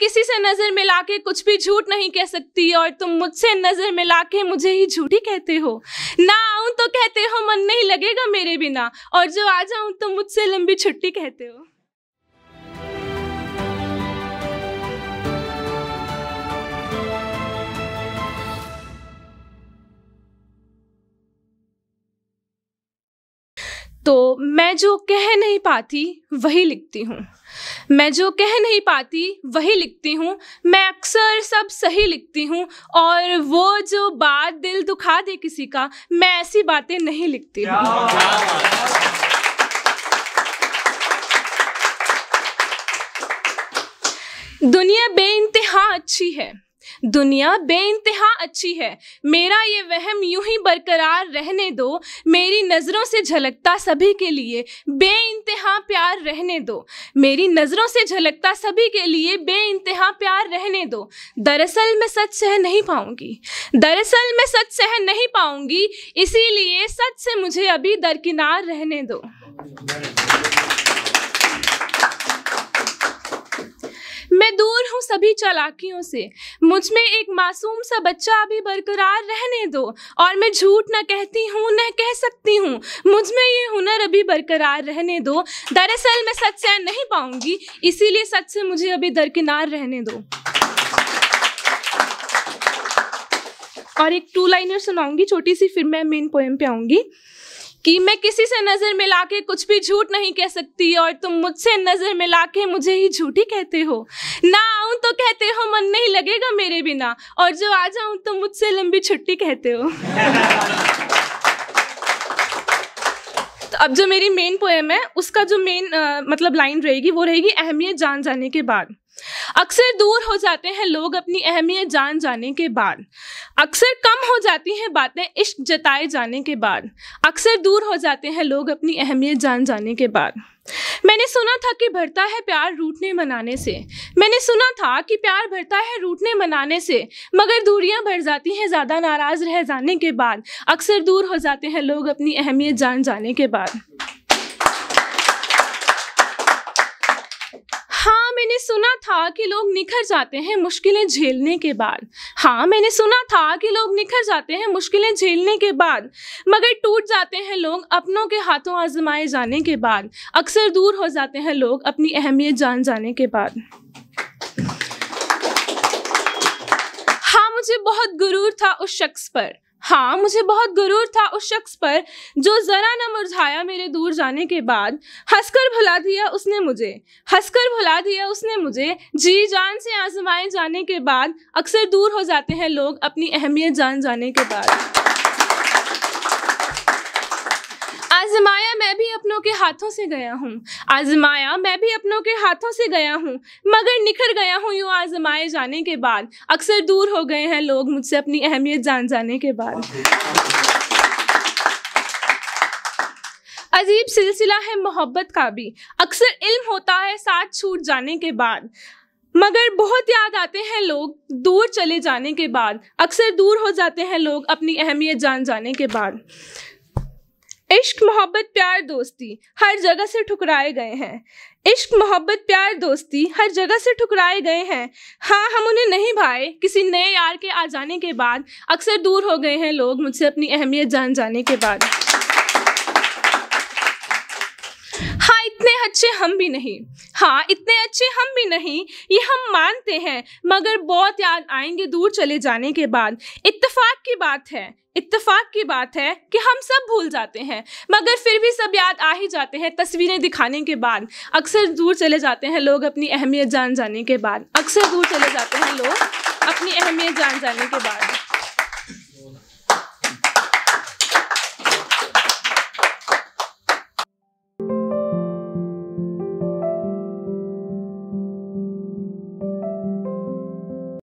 किसी से नजर मिला के कुछ भी झूठ नहीं कह सकती और तुम मुझसे नजर मिला के मुझे ही झूठी कहते हो ना आऊं तो कहते हो मन नहीं लगेगा मेरे बिना और जो आ जाऊं तो मुझसे लंबी छुट्टी कहते हो तो मैं जो कह नहीं पाती वही लिखती हूँ मैं जो कह नहीं पाती वही लिखती हूँ मैं अक्सर सब सही लिखती हूँ और वो जो बात दिल दुखा दे किसी का मैं ऐसी बातें नहीं लिखती हूँ दुनिया बेइंतहा अच्छी है दुनिया इंतहा अच्छी है मेरा ये वहम यूं ही बरकरार रहने दो मेरी नज़रों से झलकता सभी के लिए बेानतहा प्यार रहने दो मेरी नज़रों से झलकता सभी के लिए बेानतहा प्यार रहने दो दरअसल मैं सच सह नहीं पाऊंगी दरअसल मैं सच सह नहीं पाऊंगी इसीलिए सच से मुझे अभी दरकिनार रहने दो मैं दूर हूँ सभी चालाकियों से मुझ में एक मासूम सा बच्चा अभी बरकरार रहने दो और मैं झूठ न कहती हूँ न कह सकती हूँ मुझ में ये हुनर अभी बरकरार रहने दो दरअसल मैं सच सह नहीं पाऊंगी इसीलिए सच से मुझे अभी दरकिनार रहने दो और एक टू लाइनर सुनाऊंगी छोटी सी फिर मैं मेन पोएम पे आऊंगी कि मैं किसी से नजर मिला के कुछ भी झूठ नहीं कह सकती और तुम मुझसे नजर मिला के मुझे ही झूठी कहते हो ना आऊं तो कहते हो मन नहीं लगेगा मेरे बिना और जो आ जाऊं तो मुझसे लंबी छुट्टी कहते हो तो अब जो मेरी मेन पोएम है उसका जो मेन मतलब लाइन रहेगी वो रहेगी अहमियत जान जाने के बाद अक्सर दूर हो जाते हैं लोग अपनी अहमियत जान जाने के बाद अक्सर कम हो जाती हैं बातें इश्क जताए जाने के बाद अक्सर दूर हो जाते हैं लोग अपनी अहमियत जान जाने के बाद मैंने सुना था कि भरता है प्यार रूठने मनाने से मैंने सुना था कि प्यार भरता है रूठने मनाने से मगर दूरियां भर जाती हैं ज़्यादा नाराज़ रह जाने के बाद अक्सर दूर हो जाते हैं लोग अपनी अहमियत जान जाने के बाद मैंने सुना था कि लोग निखर जाते हैं मुश्किलें झेलने के बाद हाँ मैंने सुना था कि लोग निखर जाते हैं मुश्किलें झेलने के बाद मगर टूट जाते हैं लोग अपनों के हाथों आजमाए जाने के बाद अक्सर दूर हो जाते हैं लोग अपनी अहमियत जान जाने के बाद हाँ मुझे बहुत गुरूर था उस शख्स पर हाँ मुझे बहुत गुरूर था उस शख्स पर जो ज़रा न मुरझाया मेरे दूर जाने के बाद हंसकर भुला दिया उसने मुझे हंसकर भुला दिया उसने मुझे जी जान से आजमाए जाने के बाद अक्सर दूर हो जाते हैं लोग अपनी अहमियत जान जाने के बाद आजमाया अपनों के हाथों से गया हूँ आजमाया मैं भी अपनों के हाथों से गया हूँ मगर निखर गया हूँ यूँ आजमाए जाने के बाद अक्सर दूर हो गए हैं लोग मुझसे अपनी अहमियत जान जाने के बाद अजीब सिलसिला है मोहब्बत का भी अक्सर इल्म होता है साथ छूट जाने के बाद मगर बहुत याद आते हैं लोग दूर चले जाने के बाद अक्सर दूर हो जाते हैं लोग अपनी अहमियत जान जाने के बाद इश्क मोहब्बत प्यार दोस्ती हर जगह से ठुकराए गए हैं इश्क मोहब्बत प्यार दोस्ती हर जगह से ठुकराए गए हैं हाँ हम उन्हें नहीं भाए किसी नए यार के आ जाने के बाद अक्सर दूर हो गए हैं लोग मुझसे अपनी अहमियत जान जाने के बाद हाँ इतने अच्छे हम भी नहीं हाँ इतने अच्छे हम भी नहीं ये हम मानते हैं मगर बहुत याद आएंगे दूर चले जाने के बाद इतफाक की बात है इत्तेफाक की बात है कि हम सब भूल जाते हैं मगर फिर भी सब याद आ ही जाते हैं तस्वीरें दिखाने के बाद अक्सर दूर चले जाते हैं लोग अपनी अहमियत जान जाने के बाद अक्सर दूर चले जाते हैं लोग अपनी अहमियत जान जाने के बाद